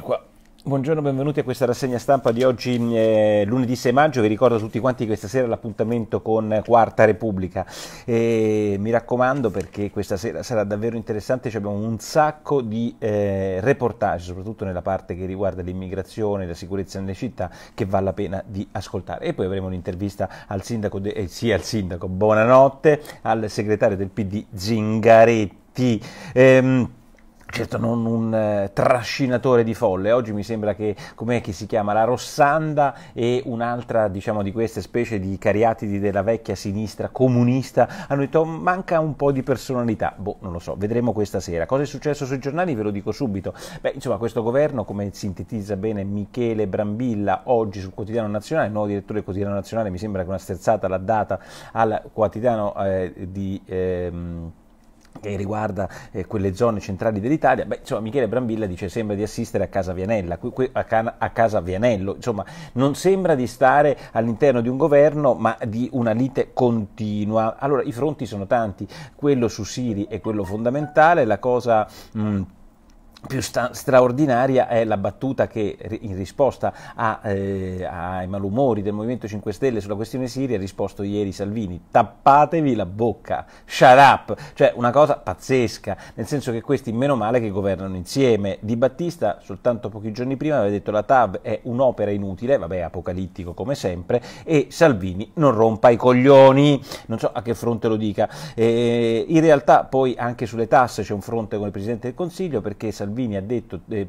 Qua. Buongiorno, benvenuti a questa rassegna stampa di oggi, eh, lunedì 6 maggio. Vi ricordo a tutti quanti che questa sera l'appuntamento con Quarta Repubblica. E mi raccomando perché questa sera sarà davvero interessante. Ci abbiamo un sacco di eh, reportage, soprattutto nella parte che riguarda l'immigrazione, la sicurezza nelle città, che vale la pena di ascoltare. E poi avremo un'intervista al sindaco, de- eh, sì, al sindaco, buonanotte, al segretario del PD Zingaretti. Ehm, certo non un eh, trascinatore di folle, oggi mi sembra che, com'è che si chiama, la Rossanda e un'altra diciamo di queste specie di cariatidi della vecchia sinistra comunista hanno detto manca un po' di personalità, boh non lo so, vedremo questa sera. Cosa è successo sui giornali ve lo dico subito, beh insomma questo governo come sintetizza bene Michele Brambilla oggi sul quotidiano nazionale, il nuovo direttore del quotidiano nazionale mi sembra che una sterzata l'ha data al quotidiano eh, di... Ehm, che riguarda eh, quelle zone centrali dell'Italia, beh, insomma, Michele Brambilla dice sembra di assistere a Casa Vianella, a, Can- a, Casa Vianello, insomma, non sembra di stare all'interno di un governo, ma di una lite continua. Allora, i fronti sono tanti, quello su Siri è quello fondamentale, la cosa... Mh, più straordinaria è la battuta che in risposta a, eh, ai malumori del Movimento 5 Stelle sulla questione Siria ha risposto ieri Salvini, tappatevi la bocca, shut up, cioè una cosa pazzesca, nel senso che questi meno male che governano insieme. Di Battista soltanto pochi giorni prima aveva detto la TAV è un'opera inutile, vabbè apocalittico come sempre, e Salvini non rompa i coglioni, non so a che fronte lo dica. Eh, in realtà poi anche sulle tasse c'è un fronte con il Presidente del Consiglio perché Salvini Salvini ha detto eh,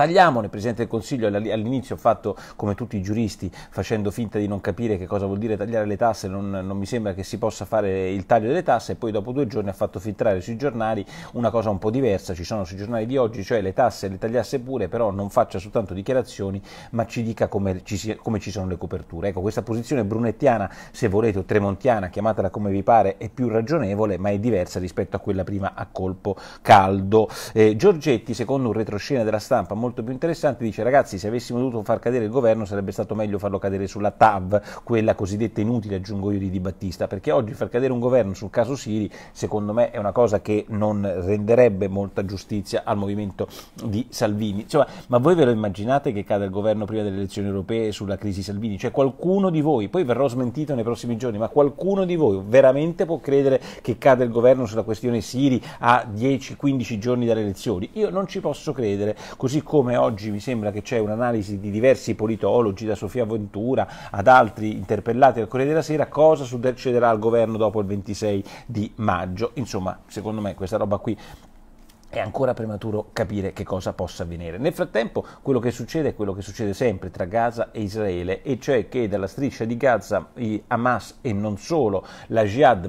tagliamone. Il Presidente del Consiglio all'inizio ha fatto come tutti i giuristi facendo finta di non capire che cosa vuol dire tagliare le tasse, non, non mi sembra che si possa fare il taglio delle tasse e poi dopo due giorni ha fatto filtrare sui giornali una cosa un po' diversa, ci sono sui giornali di oggi, cioè le tasse le tagliasse pure, però non faccia soltanto dichiarazioni ma ci dica come ci, come ci sono le coperture. Ecco, questa posizione brunettiana, se volete, o tremontiana, chiamatela come vi pare, è più ragionevole ma è diversa rispetto a quella prima a colpo caldo. Eh, Giorgetti, secondo un retroscena della stampa molto molto più interessante, dice ragazzi se avessimo dovuto far cadere il governo sarebbe stato meglio farlo cadere sulla TAV, quella cosiddetta inutile aggiungo io di Di Battista, perché oggi far cadere un governo sul caso Siri secondo me è una cosa che non renderebbe molta giustizia al movimento di Salvini. Insomma, cioè, ma voi ve lo immaginate che cada il governo prima delle elezioni europee sulla crisi Salvini? Cioè qualcuno di voi, poi verrò smentito nei prossimi giorni, ma qualcuno di voi veramente può credere che cada il governo sulla questione Siri a 10-15 giorni dalle elezioni? Io non ci posso credere, così siccome oggi mi sembra che c'è un'analisi di diversi politologi, da Sofia Ventura ad altri interpellati al Corriere della Sera, cosa succederà al governo dopo il 26 di maggio. Insomma, secondo me questa roba qui è ancora prematuro capire che cosa possa avvenire. Nel frattempo quello che succede è quello che succede sempre tra Gaza e Israele, e cioè che dalla striscia di Gaza Hamas e non solo la Jihad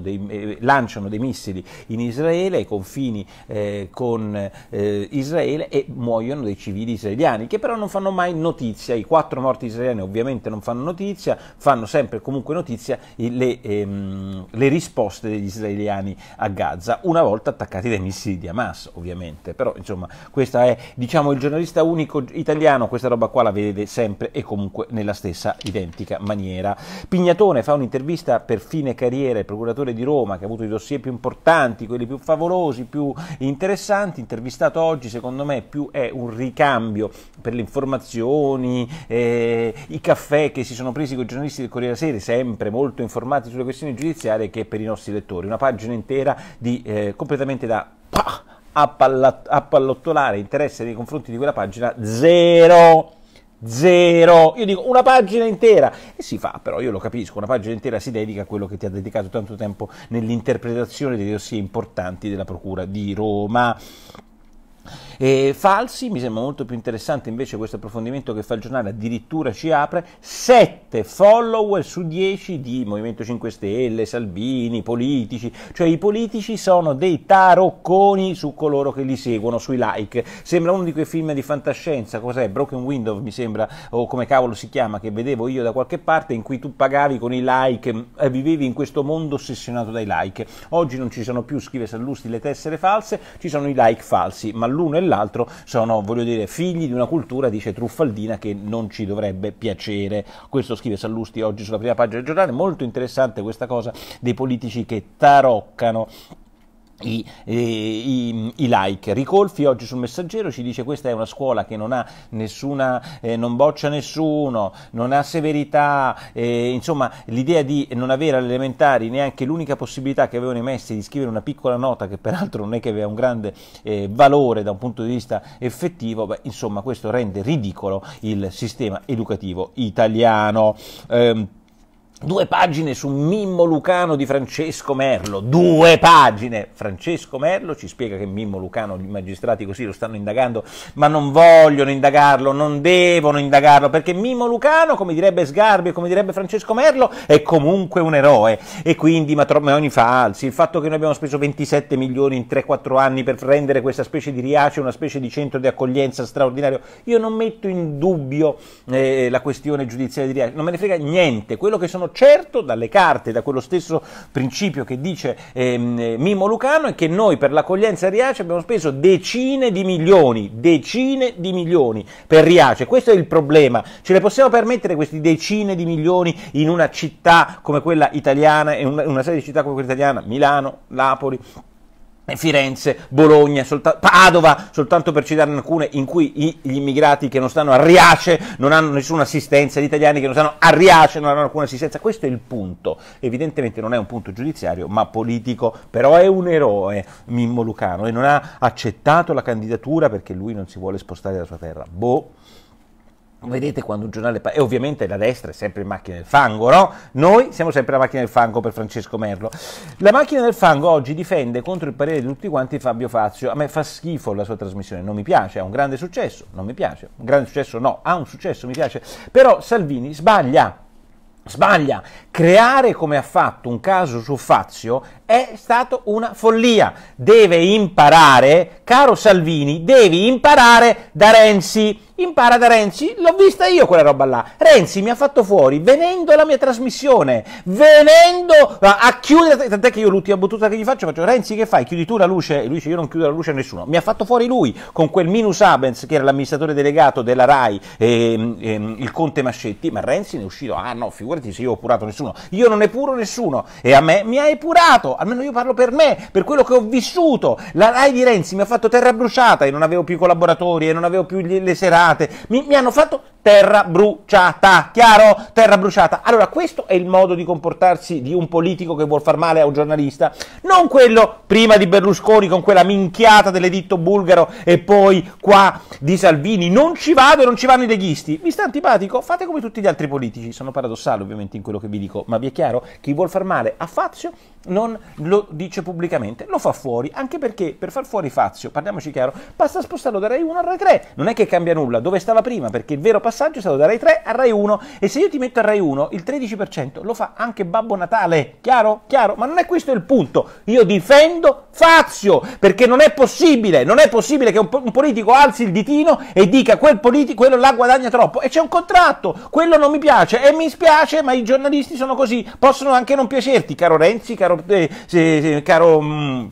dei, eh, lanciano dei missili in Israele, ai confini eh, con eh, Israele e muoiono dei civili israeliani, che però non fanno mai notizia, i quattro morti israeliani ovviamente non fanno notizia, fanno sempre comunque notizia le, ehm, le risposte degli israeliani a Gaza, una volta attaccati dai missili di Hamas. Hamas ovviamente, però insomma questo è diciamo il giornalista unico italiano, questa roba qua la vede sempre e comunque nella stessa identica maniera. Pignatone fa un'intervista per fine carriera, il procuratore di Roma che ha avuto i dossier più importanti, quelli più favolosi, più interessanti, intervistato oggi secondo me più è un ricambio per le informazioni, eh, i caffè che si sono presi con i giornalisti del Corriere Sera, sempre molto informati sulle questioni giudiziarie che per i nostri lettori. Una pagina intera di, eh, completamente da a pallottolare interesse nei confronti di quella pagina, zero. Zero, io dico una pagina intera e si fa, però io lo capisco, una pagina intera si dedica a quello che ti ha dedicato tanto tempo nell'interpretazione dei dossier importanti della Procura di Roma. E falsi, mi sembra molto più interessante invece questo approfondimento che fa il giornale, addirittura ci apre 7 follower su 10 di Movimento 5 Stelle, Salvini, politici, cioè i politici sono dei tarocconi su coloro che li seguono, sui like. Sembra uno di quei film di fantascienza, cos'è? Broken Window mi sembra, o come cavolo si chiama, che vedevo io da qualche parte, in cui tu pagavi con i like, e eh, vivevi in questo mondo ossessionato dai like. Oggi non ci sono più, scrive Sallusti, le tessere false, ci sono i like falsi, ma l'uno e l'altro sono, voglio dire, figli di una cultura, dice Truffaldina, che non ci dovrebbe piacere. Questo scrive Sallusti oggi sulla prima pagina del giornale, molto interessante questa cosa dei politici che taroccano i, i, i, like. Ricolfi oggi sul messaggero ci dice questa è una scuola che non ha nessuna, eh, non boccia nessuno, non ha severità, eh, insomma l'idea di non avere alle elementari neanche l'unica possibilità che avevano i maestri di scrivere una piccola nota che peraltro non è che aveva un grande eh, valore da un punto di vista effettivo, beh, insomma questo rende ridicolo il sistema educativo italiano. eh, Due pagine su Mimmo Lucano di Francesco Merlo. Due pagine. Francesco Merlo ci spiega che Mimmo Lucano, i magistrati così lo stanno indagando, ma non vogliono indagarlo, non devono indagarlo, perché Mimmo Lucano, come direbbe Sgarbi e come direbbe Francesco Merlo, è comunque un eroe. E quindi ma matrimoni falsi. Il fatto che noi abbiamo speso 27 milioni in 3-4 anni per rendere questa specie di riace una specie di centro di accoglienza straordinario. Io non metto in dubbio eh, la questione giudiziaria di riace, non me ne frega niente. Quello che sono derivano certo dalle carte, da quello stesso principio che dice ehm, Mimo Lucano è che noi per l'accoglienza a Riace abbiamo speso decine di milioni, decine di milioni per Riace. Questo è il problema. Ce le possiamo permettere questi decine di milioni in una città come quella italiana in una serie di città come quella italiana, Milano, Napoli? Eh, Firenze, Bologna, solta- Padova, soltanto per citarne alcune in cui i- gli immigrati che non stanno a Riace non hanno nessuna assistenza, gli italiani che non stanno a Riace non hanno alcuna assistenza. Questo è il punto. Evidentemente non è un punto giudiziario, ma politico, però è un eroe Mimmo Lucano e non ha accettato la candidatura perché lui non si vuole spostare dalla sua terra. Boh vedete quando un giornale parla, e ovviamente la destra è sempre in macchina del fango, no? Noi siamo sempre la macchina del fango per Francesco Merlo. La macchina del fango oggi difende contro il parere di tutti quanti Fabio Fazio, a me fa schifo la sua trasmissione, non mi piace, ha un grande successo, non mi piace, un grande successo no, ha un successo, mi piace, però Salvini sbaglia, sbaglia, creare come ha fatto un caso su Fazio è stata una follia. Deve imparare, caro Salvini, devi imparare da Renzi. Impara da Renzi, l'ho vista io quella roba là. Renzi mi ha fatto fuori venendo alla mia trasmissione, venendo a chiudere. Tant'è che io l'ultima battuta che gli faccio, faccio Renzi che fai? Chiudi tu la luce? E lui dice io non chiudo la luce a nessuno. Mi ha fatto fuori lui con quel Minus Abens che era l'amministratore delegato della RAI, ehm, ehm, il conte Mascetti. Ma Renzi ne è uscito, ah no, figurati se io ho purato nessuno. Io non ne puro nessuno e a me mi hai purato almeno io parlo per me, per quello che ho vissuto. La Rai di Renzi mi ha fatto terra bruciata e non avevo più i collaboratori e non avevo più le serate. Mi, mi hanno fatto terra bruciata, chiaro? Terra bruciata. Allora, questo è il modo di comportarsi di un politico che vuol far male a un giornalista, non quello prima di Berlusconi con quella minchiata dell'editto bulgaro e poi qua di Salvini. Non ci vado e non ci vanno i leghisti. Vi sta antipatico? Fate come tutti gli altri politici. Sono paradossale ovviamente in quello che vi dico, ma vi è chiaro? Chi vuol far male a Fazio non lo dice pubblicamente, lo fa fuori, anche perché per far fuori Fazio, parliamoci chiaro, basta spostarlo da Rai 1 a Rai 3, non è che cambia nulla, dove stava prima, perché il vero passaggio è stato da Rai 3 a Rai 1 e se io ti metto a Rai 1 il 13% lo fa anche Babbo Natale, chiaro? Chiaro? Ma non è questo il punto, io difendo Fazio, perché non è possibile, non è possibile che un, un politico alzi il ditino e dica quel politico, quello là guadagna troppo e c'è un contratto, quello non mi piace e mi spiace, ma i giornalisti sono così, possono anche non piacerti, caro Renzi, caro eh, se, caro... Mh, mm,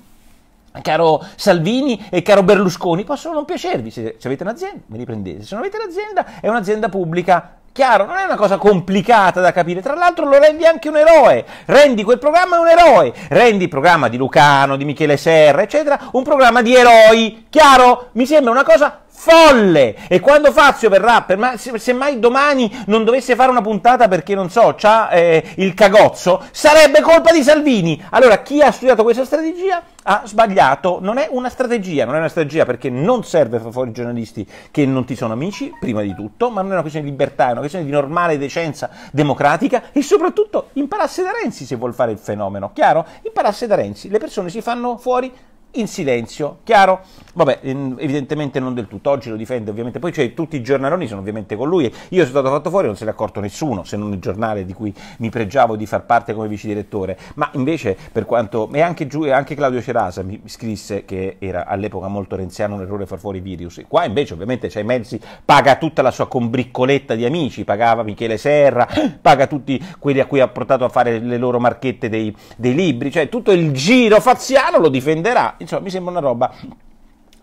caro Salvini e caro Berlusconi, possono non piacervi, se, se avete un'azienda ve li prendete, se non avete un'azienda è un'azienda pubblica Chiaro, non è una cosa complicata da capire. Tra l'altro lo rendi anche un eroe. Rendi quel programma un eroe. Rendi il programma di Lucano, di Michele Serra, eccetera, un programma di eroi. Chiaro? Mi sembra una cosa folle. E quando Fazio verrà, per ma- semmai domani non dovesse fare una puntata perché non so, c'ha eh, il cagozzo, sarebbe colpa di Salvini. Allora, chi ha studiato questa strategia ha sbagliato. Non è una strategia, non è una strategia perché non serve far fuori giornalisti che non ti sono amici, prima di tutto, ma non è una questione di libertà, è una questione di normale decenza democratica e soprattutto imparasse da Renzi se vuol fare il fenomeno, chiaro? Imparasse da Renzi, le persone si fanno fuori in silenzio, chiaro? Vabbè, evidentemente non del tutto, oggi lo difende ovviamente, poi cioè, tutti i giornaloni sono ovviamente con lui, io sono stato fatto fuori e non se ne è accorto nessuno, se non il giornale di cui mi pregiavo di far parte come vice direttore, ma invece per quanto, e anche, giù, anche Claudio Cerasa mi scrisse che era all'epoca molto renziano un errore far fuori Virus, e qua invece ovviamente c'è i mezzi, paga tutta la sua combriccoletta di amici, pagava Michele Serra, paga tutti quelli a cui ha portato a fare le loro marchette dei, dei libri, cioè tutto il giro faziano lo difenderà Insomma, mi sembra una roba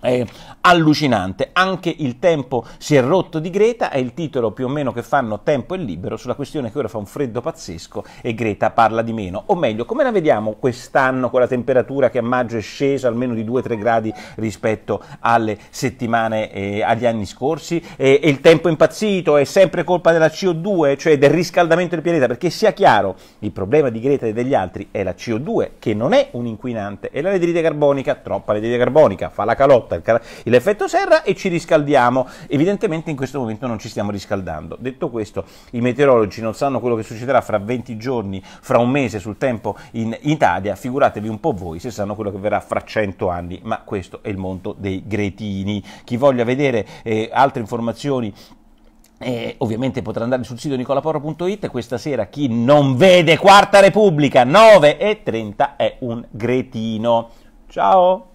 eh, allucinante. Anche il tempo si è rotto di Greta, è il titolo più o meno che fanno Tempo e Libero sulla questione che ora fa un freddo pazzesco e Greta parla di meno. O meglio, come la vediamo quest'anno con la temperatura che a maggio è scesa almeno di 2-3 gradi rispetto alle settimane eh, agli anni scorsi? E, e il tempo impazzito è sempre colpa della CO2, cioè del riscaldamento del pianeta, perché sia chiaro, il problema di Greta e degli altri è la CO2, che non è un inquinante, e l'anidride carbonica, troppa anidride carbonica, fa la calotta porta il, l'effetto serra e ci riscaldiamo. Evidentemente in questo momento non ci stiamo riscaldando. Detto questo, i meteorologi non sanno quello che succederà fra 20 giorni, fra un mese sul tempo in Italia, figuratevi un po' voi se sanno quello che verrà fra 100 anni, ma questo è il mondo dei gretini. Chi voglia vedere eh, altre informazioni eh, ovviamente potrà andare sul sito nicolaporro.it questa sera chi non vede Quarta Repubblica 9.30 è un gretino. Ciao!